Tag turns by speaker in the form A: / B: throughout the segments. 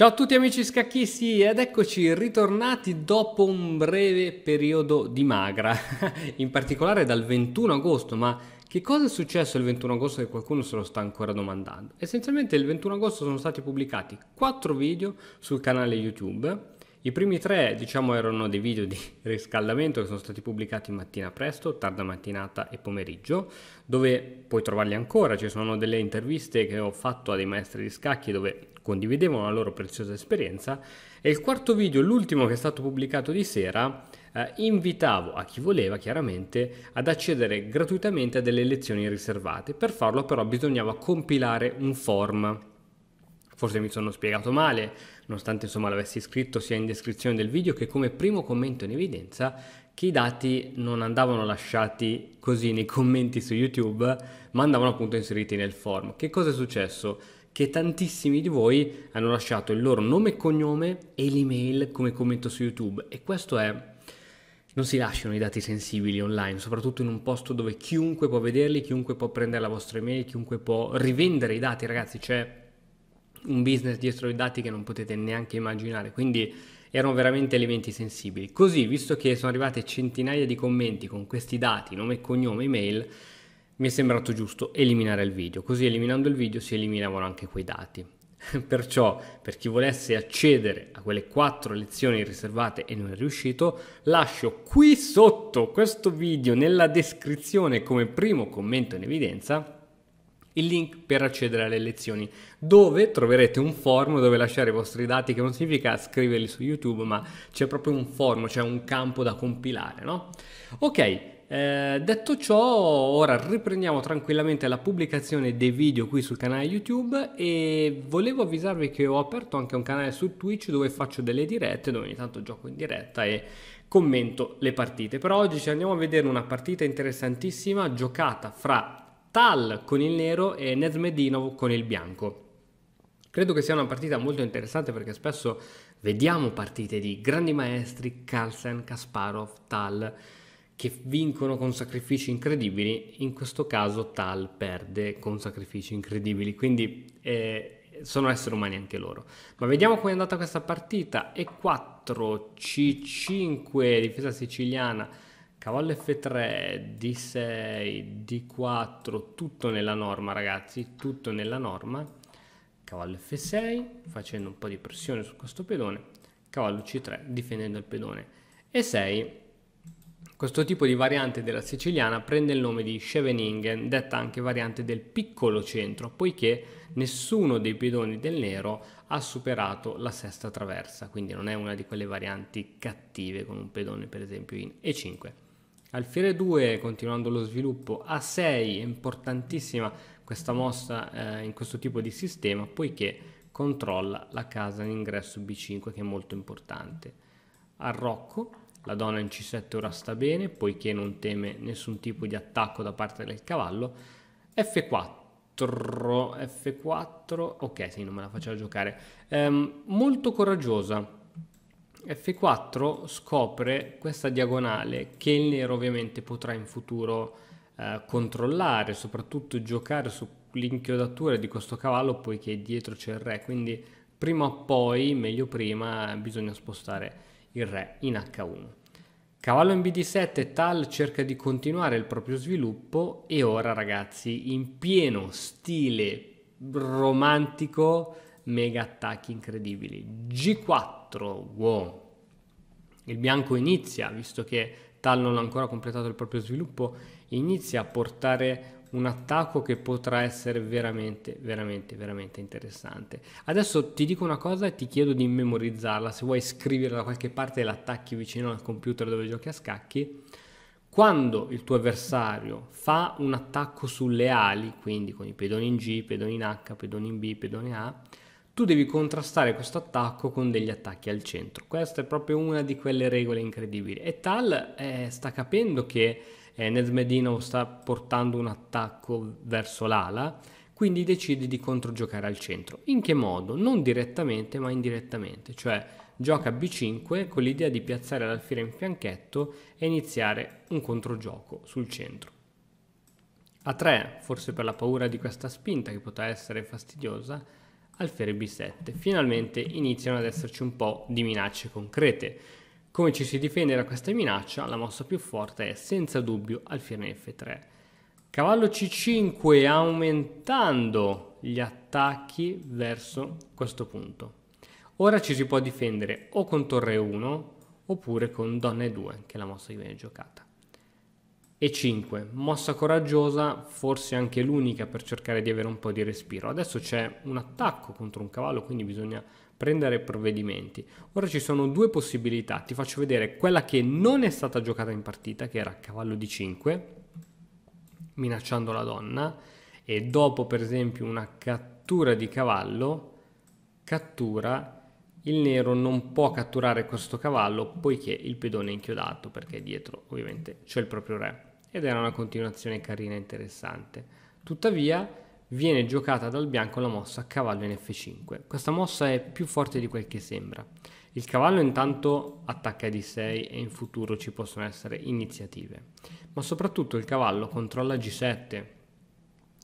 A: Ciao a tutti amici scacchisti ed eccoci ritornati dopo un breve periodo di magra, in particolare dal 21 agosto, ma che cosa è successo il 21 agosto che qualcuno se lo sta ancora domandando? Essenzialmente il 21 agosto sono stati pubblicati 4 video sul canale YouTube, i primi 3 diciamo, erano dei video di riscaldamento che sono stati pubblicati mattina presto, tarda mattinata e pomeriggio, dove puoi trovarli ancora. Ci sono delle interviste che ho fatto a dei maestri di scacchi dove condividevano la loro preziosa esperienza e il quarto video, l'ultimo che è stato pubblicato di sera, eh, invitavo a chi voleva chiaramente ad accedere gratuitamente a delle lezioni riservate. Per farlo però bisognava compilare un form. Forse mi sono spiegato male, nonostante insomma l'avessi scritto sia in descrizione del video che come primo commento in evidenza che i dati non andavano lasciati così nei commenti su YouTube, ma andavano appunto inseriti nel form. Che cosa è successo? che tantissimi di voi hanno lasciato il loro nome e cognome e l'email come commento su YouTube e questo è non si lasciano i dati sensibili online, soprattutto in un posto dove chiunque può vederli, chiunque può prendere la vostra email, chiunque può rivendere i dati, ragazzi, c'è un business dietro i dati che non potete neanche immaginare, quindi erano veramente elementi sensibili. Così, visto che sono arrivate centinaia di commenti con questi dati, nome, cognome, email, mi è sembrato giusto eliminare il video, così eliminando il video si eliminavano anche quei dati. Perciò per chi volesse accedere a quelle quattro lezioni riservate e non è riuscito, lascio qui sotto questo video nella descrizione come primo commento in evidenza il link per accedere alle lezioni, dove troverete un form dove lasciare i vostri dati, che non significa scriverli su YouTube, ma c'è proprio un form, c'è un campo da compilare, no? Ok, eh, detto ciò, ora riprendiamo tranquillamente la pubblicazione dei video qui sul canale YouTube e volevo avvisarvi che ho aperto anche un canale su Twitch dove faccio delle dirette, dove ogni tanto gioco in diretta e commento le partite. Però oggi ci andiamo a vedere una partita interessantissima giocata fra Tal con il nero e Nedmedinov con il bianco. Credo che sia una partita molto interessante perché spesso vediamo partite di grandi maestri, Carlsen, Kasparov, Tal, che vincono con sacrifici incredibili, in questo caso Tal perde con sacrifici incredibili, quindi eh, sono esseri umani anche loro. Ma vediamo come è andata questa partita, E4, C5, difesa siciliana, Cavallo F3, D6, D4, tutto nella norma ragazzi, tutto nella norma. Cavallo F6, facendo un po' di pressione su questo pedone. Cavallo C3, difendendo il pedone. E6, questo tipo di variante della siciliana prende il nome di Scheveningen, detta anche variante del piccolo centro, poiché nessuno dei pedoni del nero ha superato la sesta traversa, quindi non è una di quelle varianti cattive con un pedone per esempio in E5. Alfiere 2, continuando lo sviluppo, a 6 è importantissima questa mossa eh, in questo tipo di sistema poiché controlla la casa in ingresso B5 che è molto importante. Arrocco, la donna in C7 ora sta bene poiché non teme nessun tipo di attacco da parte del cavallo. F4 F4, ok, sì, non me la faceva giocare. Ehm, molto coraggiosa F4 scopre questa diagonale che il nero ovviamente potrà in futuro eh, controllare, soprattutto giocare sull'inchiodatura di questo cavallo poiché dietro c'è il re, quindi prima o poi, meglio prima, bisogna spostare il re in H1. Cavallo in BD7, Tal cerca di continuare il proprio sviluppo e ora ragazzi, in pieno stile romantico, mega attacchi incredibili. G4, wow. Il bianco inizia, visto che Tal non ha ancora completato il proprio sviluppo, inizia a portare un attacco che potrà essere veramente, veramente, veramente interessante. Adesso ti dico una cosa e ti chiedo di memorizzarla, se vuoi scriverla da qualche parte e l'attacchi vicino al computer dove giochi a scacchi. Quando il tuo avversario fa un attacco sulle ali, quindi con i pedoni in G, pedoni in H, pedoni in B, pedoni A, tu devi contrastare questo attacco con degli attacchi al centro. Questa è proprio una di quelle regole incredibili. E Tal eh, sta capendo che eh, Nedmedinov sta portando un attacco verso l'ala, quindi decide di controgiocare al centro. In che modo? Non direttamente, ma indirettamente, cioè gioca B5 con l'idea di piazzare l'alfiere in fianchetto e iniziare un controgioco sul centro. A3, forse per la paura di questa spinta che potrà essere fastidiosa, al Ferriby 7. Finalmente iniziano ad esserci un po' di minacce concrete. Come ci si difende da questa minaccia? La mossa più forte è senza dubbio Alfierne F3. Cavallo C5 aumentando gli attacchi verso questo punto. Ora ci si può difendere o con torre 1 oppure con donne 2, che è la mossa che viene giocata. E 5, mossa coraggiosa, forse anche l'unica per cercare di avere un po' di respiro. Adesso c'è un attacco contro un cavallo, quindi bisogna prendere provvedimenti. Ora ci sono due possibilità, ti faccio vedere quella che non è stata giocata in partita, che era cavallo di 5, minacciando la donna, e dopo per esempio una cattura di cavallo, cattura, il nero non può catturare questo cavallo poiché il pedone è inchiodato perché dietro ovviamente c'è il proprio re ed era una continuazione carina e interessante. Tuttavia viene giocata dal bianco la mossa a cavallo in F5. Questa mossa è più forte di quel che sembra. Il cavallo intanto attacca d 6 e in futuro ci possono essere iniziative, ma soprattutto il cavallo controlla G7.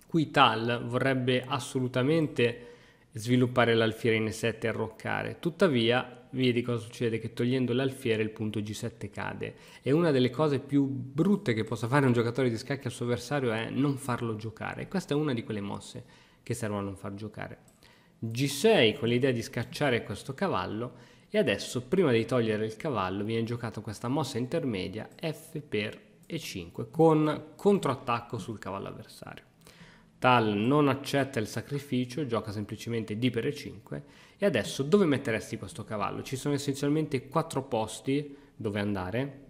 A: Qui Tal vorrebbe assolutamente sviluppare l'alfiere in E7 e arroccare, tuttavia Vedi cosa succede? Che togliendo l'alfiere il punto G7 cade. E una delle cose più brutte che possa fare un giocatore di scacchi al suo avversario è non farlo giocare. E questa è una di quelle mosse che servono a non far giocare. G6 con l'idea di scacciare questo cavallo e adesso prima di togliere il cavallo viene giocata questa mossa intermedia F per E5 con controattacco sul cavallo avversario. Tal non accetta il sacrificio, gioca semplicemente D per E5. E adesso dove metteresti questo cavallo? Ci sono essenzialmente quattro posti dove andare.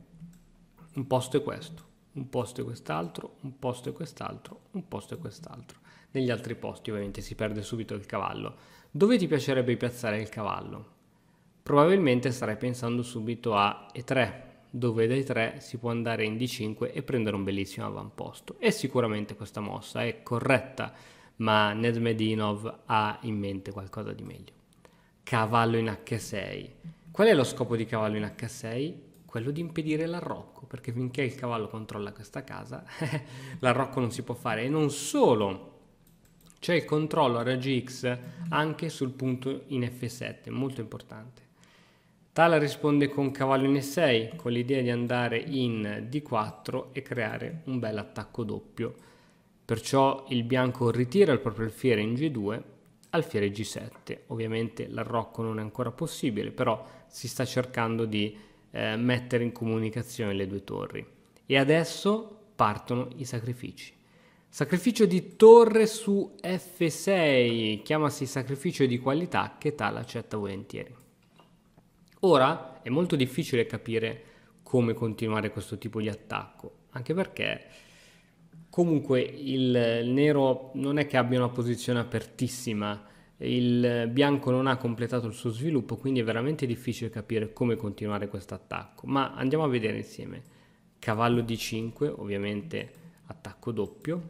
A: Un posto è questo, un posto è quest'altro, un posto è quest'altro, un posto è quest'altro. Negli altri posti ovviamente si perde subito il cavallo. Dove ti piacerebbe piazzare il cavallo? Probabilmente starei pensando subito a E3, dove dai 3 si può andare in D5 e prendere un bellissimo avamposto. E sicuramente questa mossa è corretta, ma Nedmedinov ha in mente qualcosa di meglio. Cavallo in H6. Qual è lo scopo di cavallo in H6? Quello di impedire l'arrocco, perché finché il cavallo controlla questa casa, l'arrocco non si può fare. E non solo, c'è il controllo a raggi X anche sul punto in F7, molto importante. Tala risponde con cavallo in E6 con l'idea di andare in D4 e creare un bel attacco doppio. Perciò il bianco ritira il proprio alfiere in G2, al fiere G7. Ovviamente l'arrocco non è ancora possibile, però si sta cercando di eh, mettere in comunicazione le due torri. E adesso partono i sacrifici. Sacrificio di torre su F6, chiamasi sacrificio di qualità che Tala accetta volentieri. Ora è molto difficile capire come continuare questo tipo di attacco, anche perché comunque il nero non è che abbia una posizione apertissima, il bianco non ha completato il suo sviluppo, quindi è veramente difficile capire come continuare questo attacco. Ma andiamo a vedere insieme. Cavallo di 5, ovviamente attacco doppio.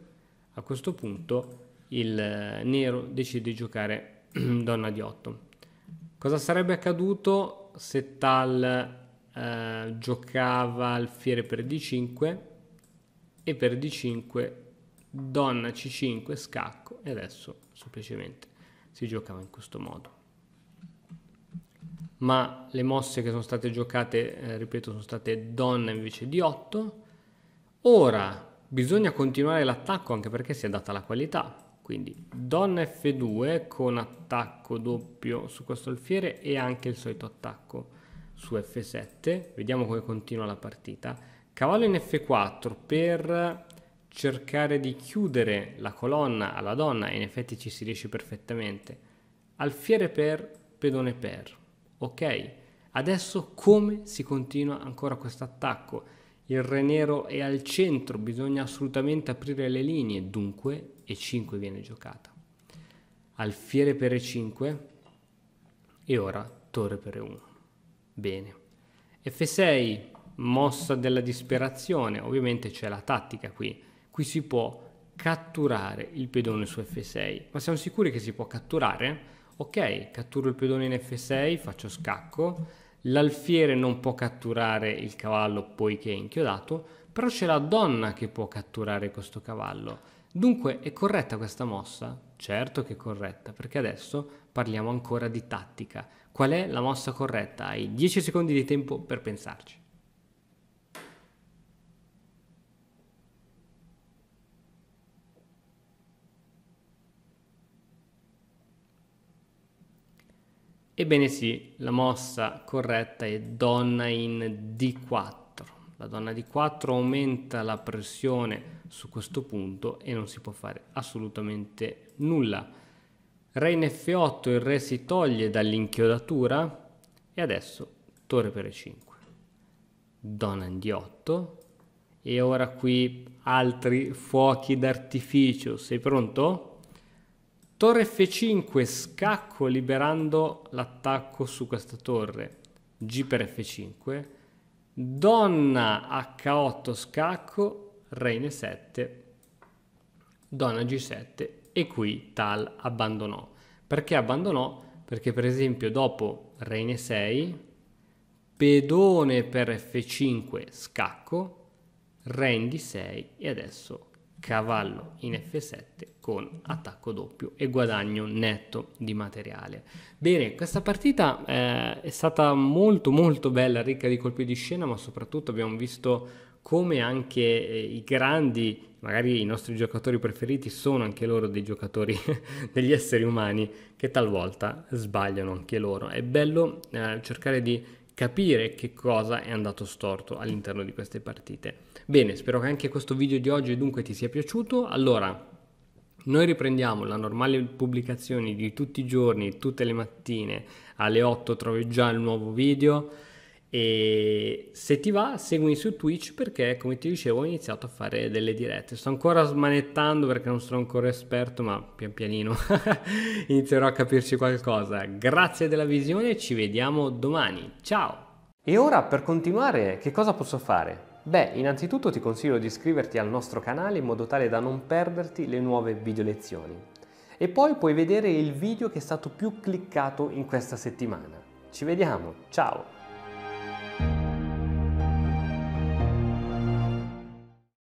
A: A questo punto il nero decide di giocare donna di 8. Cosa sarebbe accaduto Settal eh, giocava alfiere per d5 e per d5 donna c5 scacco e adesso semplicemente si giocava in questo modo ma le mosse che sono state giocate eh, ripeto sono state donna invece di 8 ora bisogna continuare l'attacco anche perché si è data la qualità quindi donna F2 con attacco doppio su questo alfiere e anche il solito attacco su F7. Vediamo come continua la partita. Cavallo in F4 per cercare di chiudere la colonna alla donna e in effetti ci si riesce perfettamente. Alfiere per, pedone per. Ok, adesso come si continua ancora questo attacco? il re nero è al centro, bisogna assolutamente aprire le linee, dunque E5 viene giocata. Alfiere per E5 e ora torre per E1. Bene. F6, mossa della disperazione, ovviamente c'è la tattica qui. Qui si può catturare il pedone su F6, ma siamo sicuri che si può catturare? Ok, catturo il pedone in F6, faccio scacco l'alfiere non può catturare il cavallo poiché è inchiodato, però c'è la donna che può catturare questo cavallo. Dunque è corretta questa mossa? Certo che è corretta, perché adesso parliamo ancora di tattica. Qual è la mossa corretta? Hai 10 secondi di tempo per pensarci. Ebbene sì, la mossa corretta è donna in D4. La donna D4 aumenta la pressione su questo punto e non si può fare assolutamente nulla. Re in F8 il re si toglie dall'inchiodatura e adesso torre per E5. Donna in D8 e ora qui altri fuochi d'artificio. Sei pronto? Torre F5 scacco liberando l'attacco su questa torre. G per F5. Donna H8 scacco, Reine 7, Donna G7 e qui Tal abbandonò. Perché abbandonò? Perché per esempio dopo Reine 6, pedone per F5 scacco, Rendi 6 e adesso cavallo in F7 con attacco doppio e guadagno netto di materiale. Bene, questa partita eh, è stata molto molto bella, ricca di colpi di scena, ma soprattutto abbiamo visto come anche eh, i grandi, magari i nostri giocatori preferiti, sono anche loro dei giocatori, degli esseri umani che talvolta sbagliano anche loro. È bello eh, cercare di capire che cosa è andato storto all'interno di queste partite. Bene, spero che anche questo video di oggi dunque ti sia piaciuto. Allora, noi riprendiamo la normale pubblicazione di tutti i giorni, tutte le mattine alle 8 trovi già il nuovo video. E se ti va, seguimi su Twitch perché, come ti dicevo, ho iniziato a fare delle dirette. Sto ancora smanettando perché non sono ancora esperto, ma pian pianino inizierò a capirci qualcosa. Grazie della visione, ci vediamo domani. Ciao! E ora, per continuare, che cosa posso fare? Beh, innanzitutto ti consiglio di iscriverti al nostro canale in modo tale da non perderti le nuove video lezioni. E poi puoi vedere il video che è stato più cliccato in questa settimana. Ci vediamo, ciao!